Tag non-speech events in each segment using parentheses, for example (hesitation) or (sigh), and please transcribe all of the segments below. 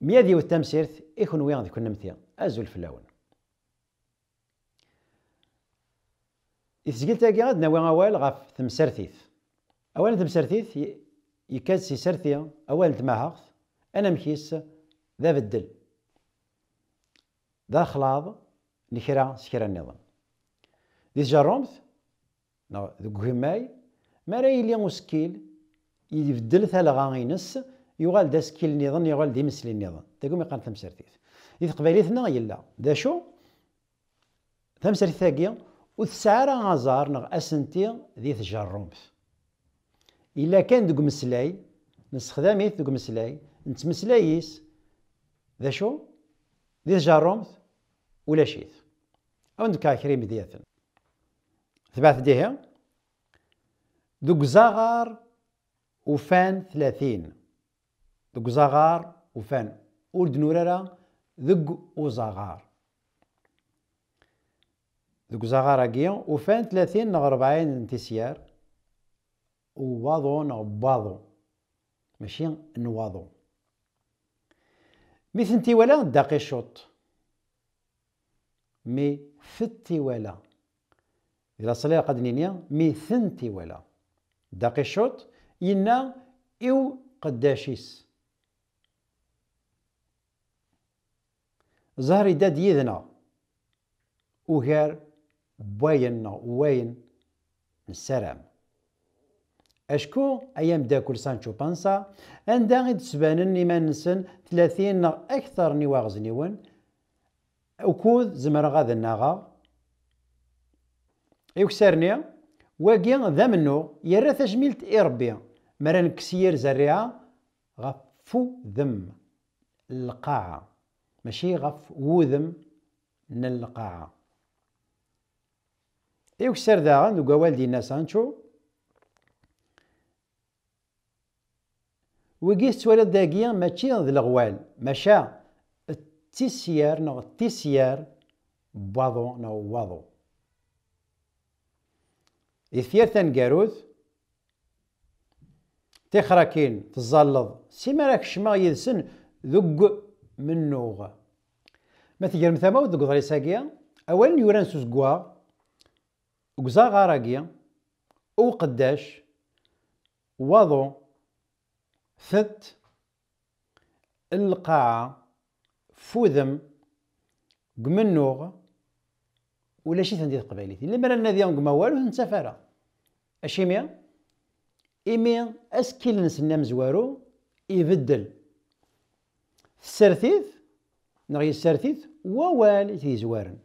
ميادي إخوان إخنويا ذي كنا مثيا أزول فلاون في تسجيلتا كي غاد ناوي اوال غاف تمسرثيث اوال تمسرثيث يكاد سي سرثيا اوال تماهاغث انا مكيس ذا بدل ذا خلاض نكرا سكرا النظام ذي جرومث نو ذو كهماي ما راي لي مسكيل يبدل ثالغا غينس يغال دا سكيل نظام يغال دي مسلي نظام تقوم يقال تمسرثيث إذ قبيلتنا يلا ذا شو تمسرثيث وتسعرا غازار نغ اسنتي ذي تجرمت الا كان دوك مسلاي نستخدمي دوك مسلاي نتمسلايس ذا شو ذي تجرمت ولا شيث او ندكا كريم دياتن ثبات ديها دوك زغار وفان ثلاثين دوك زغار وفان ولد نورالا ذق وزغار ذوك زغاراكي وفان ثلاثين نغ ربعين تسيار وواضو نغ باضو ماشي نواضو مي ثنتي ولا داقي شوط مي فتي ولا إلا صلي قد نينيا مي ثنتي ولا داقي شوط ينا إو قداشيس زهري داد يذنا وغير نو واين نسرام اشكو ايام داكل سانشو بانسا عندا غيد سبانن ايمان نسن ثلاثين اكثر نواغ زنيون وكود زمر غاد الناغا سارنيا واقيا ذا منو يرث تجميلة إربي مران كسير زريعة غفو ذم القاعة ماشي غف وذم من القاعة ايوك سردا نو قوال دينا سانشو وقيس تولد داقيا ماشي ذا الغوال مشا التيسيار نو التيسيار بوضو نو وضو إثيار ثان قاروث تخراكين تزالض سيما راك شما يدسن ذق منوغ ما تجرم ثما ودق ضري ساقيا أولا يورانسوس سوز كزا او وقداش وضو ثت القاعة فوذم قمنوغ ولا شي تندي قبيلتي لما رانا ديالهم قما والو اشي ميا إيمي أسكيل نسنا مزوارو يبدل السرثيث نغي السرثيث ووال تيزوارن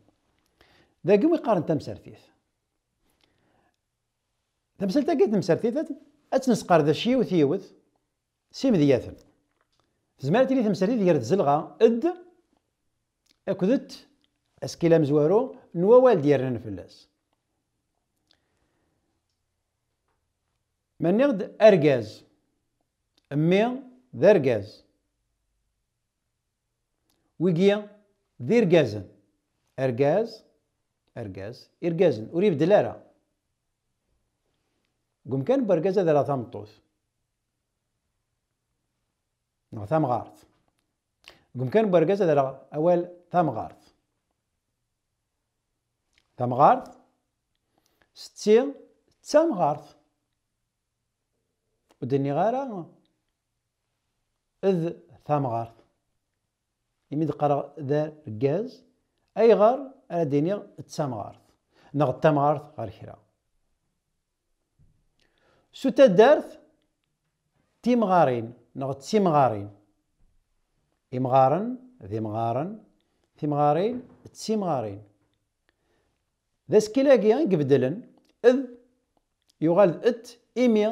ذاك يقارن تم سرثيث تمثلت كي تمسرتيثت اتنسقر ذا شي وثيوث سيم ذياثن زمرت لي تمسرتيث غير تزلغا اد اكدت اسكيلا مزوارو نوال ديالنا فلاس من يغد ارجاز امي ذا ارجاز ويجيا ذي ارجازن ارجاز ارجاز ارجازن وريب دلاره قم كان برقزة ذا تمطوس ثم غارت قم كان برقزة ذا أول ثم غارت ثم غارت ستين تسام غارت ودني غارة إذ ثم غارت يمد قرا ذا الجاز أي غار أنا ديني تسام غارت نغ تام غارت غير كرا سو تدارت تيمغارين نغ تيمغارين إمغارن ذي مغارن تيمغارين تيمغارين ذا سكيلاقيا يقبدلن إذ يغال إت إيميا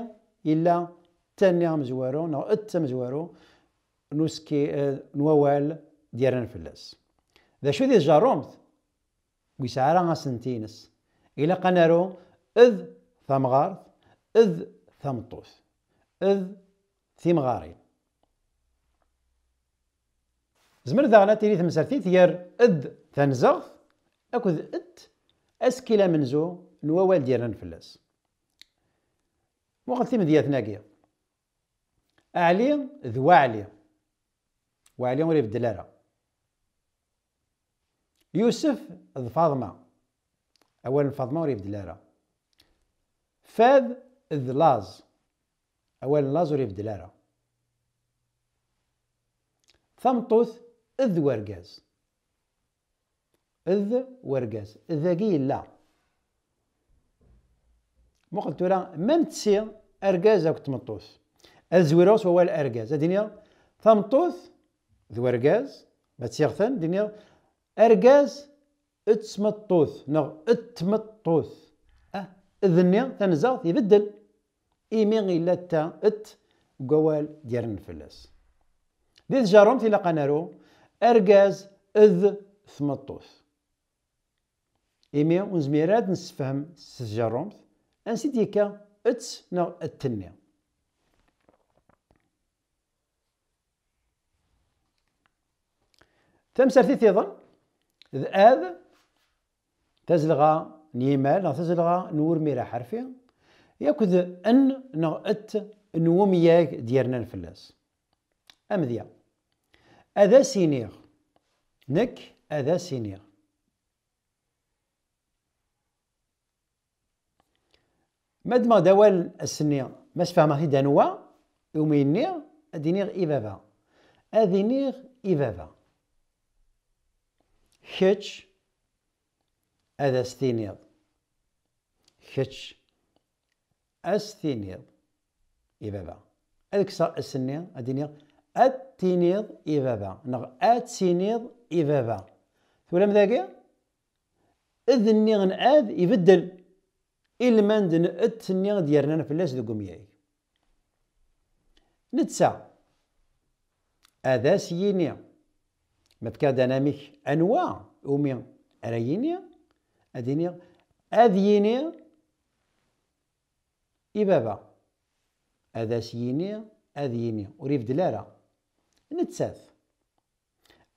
إلا تاني مزوارو نغ إت مزوارو نسكي (hesitation) نووال ديالنا فلاس ذا شو ذي جارومت ويسعى راه سنتينس إلا قنارو إذ ثمغارث إذ ثمطوس إذ ثمغاري زمر ذا تيري ثمسرتي ير إذ ثنزغ أكد إت أسكيلا منزو نوال ديالنا نفلاس وقت ثم ديال ثناقية أعلي ذو أعلي وعلي ولي دلالة يوسف ذ فاطمة أولا فاطمة ولي دلالة فاذ إذ لاز اولا لاز وريف دلارة ارا ثمطوث ذ ورقاز إذ ورقاز قيل لا مقل تورا من تسير ارقاز او تمطوث أزويروس هو الارقاز دينيا ثمطوث ذ ورقاز ما تسير دينيا ارقاز اتسمطوث نغ اتمطوث اذنيا تنزغ يبدل إيمي إلا تا ات قوال ديال النفلاس دي جاروم تيلا نارو أرقاز إذ ثمطوث إيمي ونزميرات نسفهم سجارهم ان ديكا اتس نا التنيا تمسرتي ذ آذ تزلغا نيمال تزلغا نور ميرا حرفي ياكد ان نغت نومياك ديالنا الفلاس امذيا اذا سينيغ نك اذا سينيغ مادما دوال السنية ما سفهمها هيدا دانوا يومينيغ ادينيغ ايفافا ادينيغ ايفافا كيتش اذا ستينيغ كتش استينيض إبابا الكسر اسنيض أدينيض أتينيض إبابا نغ أتينيض إبابا ثم ذاك إذنيغن أذ يبدل إلا ما ندن أتنيض يرنان فلاس دو قمياي نتسا أذا سيينيا ما داناميك أنواع أومي أرايينيا أدينيغ أذينيغ اي بابا هذا سيني هذا يني ور يبدل لا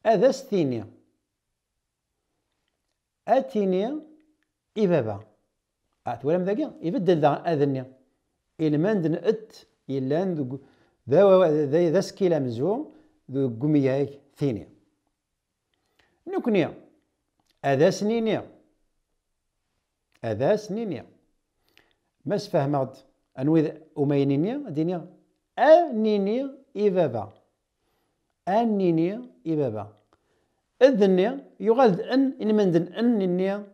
هذا ستيني اتيني اي بابا اتولم ذاك يبدل ذا اذني المندن ات يلان ذو ذا ذا سكيلا مزو ذو قمياك ثيني نكني أذا سنينيا أذا سنينيا ما فهمت انوي امينينيا دينيا انيني ايبابا انيني ايبابا اذني يغال ان ان ذن انيني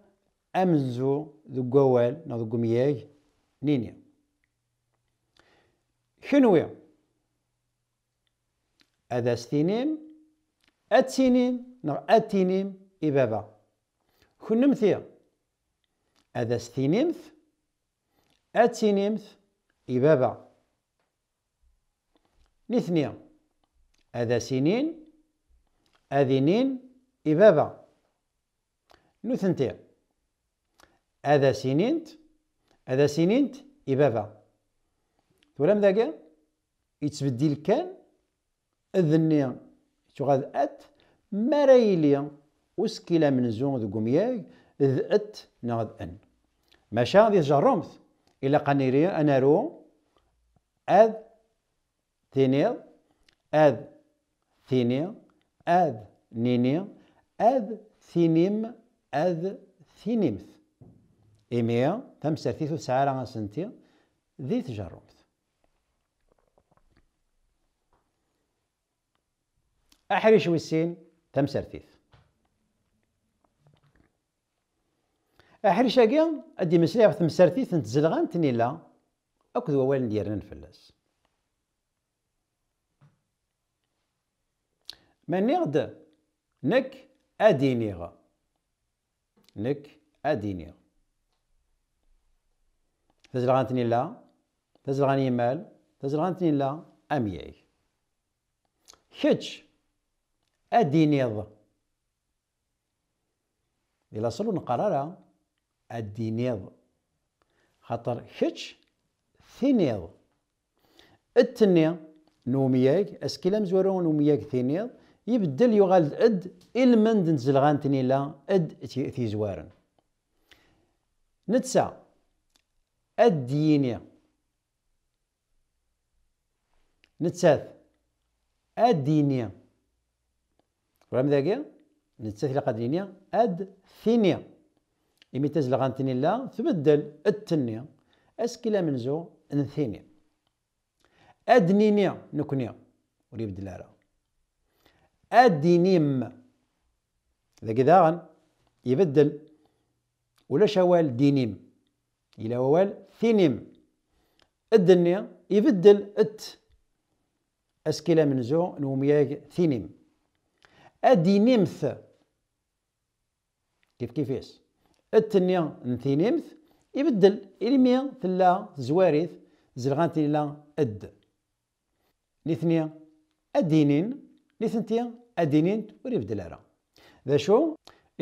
امزو ذو قوال نو ذو قمياي نينيا شنويا اذا ستينيم اتسينيم نو اتينيم ايبابا كنمثيا اذا ستينيمث اتينيمت إبابة نثنيا أذا سنين أذنين إبابة نثنتي أذا سنينت أذا سنينت إبابة تولام ذاك يتبدل كان أذنيا تغاد أت مرايليا وسكيلا من زون ذو قمياي ذ أت نغد أن ماشا ذي جرمث إلا قنيري أنا رو أذ ثينيض أذ ثيني أذ نيني أذ ثينيم أذ ثينيمث تم تمسرتيث سعارة سنتي ذي تجرمت أحرش وسين تمسرتيث أحرشاقي أدي مسلي في مسارتي ثنت زلغان لا أكذ ووال ديرنا نفلس ما نغد نك أدينيغا نك أدينيغا تزلغان لا تزلغان يمال تزلغان تنيلا أمياي كتش أدينيض إلا صلو نقرارا الدينيض خاطر هيتش ثينيض التني نومياك اسكيلا مزورون نومياك ثينيض يبدل يغال اد المند نزل غانتني لا اد تي زوارن نتسا الديني نتساث الديني ولا ذاك نتساث لقد دينيا اد ثينيا إمي تزلغ أنتني لا تبدل التنية أسكلا منزو نثيني أدنيني نكني ولي دلالة لا أدينيم ذا كذا يبدل ولا شوال دينيم إلى وال ثينيم الدنيا يبدل ات من منزو نومياك ثينيم أدينيمث كيف كيفيس التنيا نثينيمث يبدل إلمي تلا زواريث زلغان تلا أد لثنيا أدينين لثنتيا أدينين ور أرى ذا شو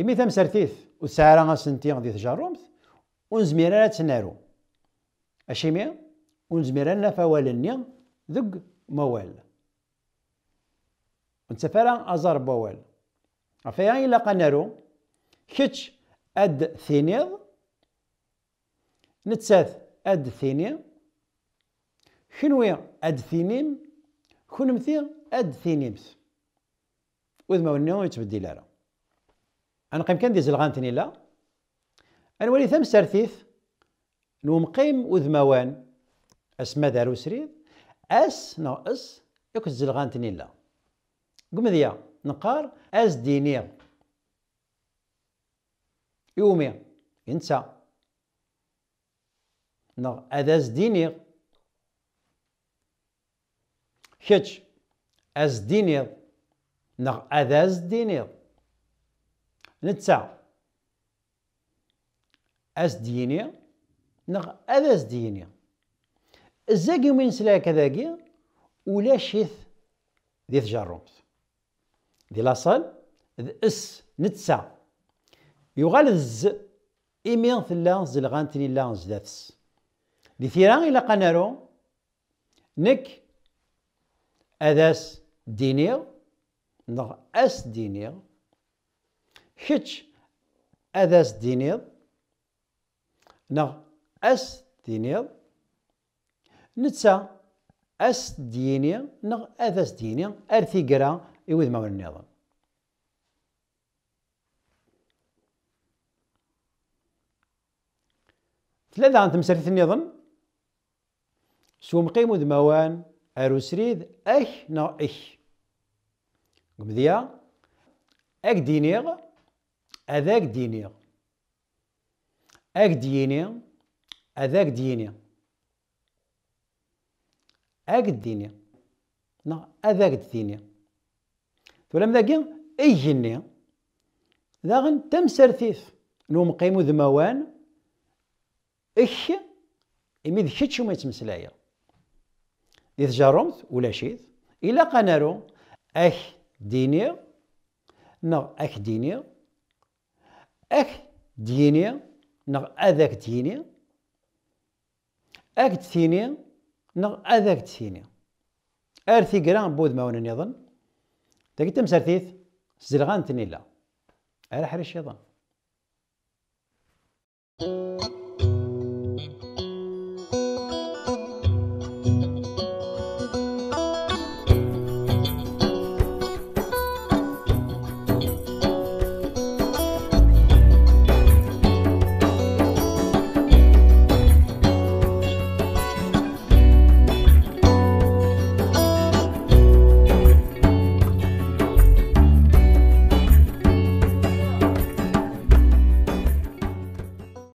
إمي تمسرتيث وسارة سنتيا غادي تجارومث ونزمير أرا تنارو أشيمي ونزمير أنا النيا ذق موال ونتفرع أزار بوال عفيا إلا قنارو كتش أد ثينيض نتسات أد ثيني كنوي أد ثينيم مثير أد ثينيمس وإذ ما ونيو يتبدل لا أنقيم كان دي زلغان ثني لا ولي ثم سرثيث نومقيم وذ أس أسما دارو سريد أس ناقص يكس زلغان تنين لا قم ذيا نقار أس دينيغ يومي انت نغ أذاز دينير كتش أز دينير نغ أذاز دينير نتا أز دينير نغ أذاز دينير ازاك من سلاك كذاكي ولا شيث ديت جاروبت دي لاصال اس نتسا يغال الز إمي ثلا زلغان تنيلا زدافس دي ثيرا إلا قنارو نك أداس دينير نغ أس دينير كتش أداس دينير نغ أس دينير نتسا أس دينير نغ أداس دينير أرثي قرا يوذ ما النظام ثلاثة عن تمسرث النظام سو مقيم دموان أروسريد سريد أك نا أك قمديا أك دينيغ أذاك دينيغ أك دينيغ أذاك دينيغ أك دينيغ نا أذاك دينيغ ثولم ذاكي أي ذاغن داغن تمسرثيث نوم قيمو ذموان إخ إمي ذ كتش وما يتمسلايا إذ جارمت ولا شيث إلا قنارو أخ ديني نغ أخ ديني أخ ديني نغ أذاك ديني أك ديني نغ أذاك ديني أرثي قران بوذ ماونا نظن تاكي تمسرثيث سزلغان تنيلا أرحرش يظن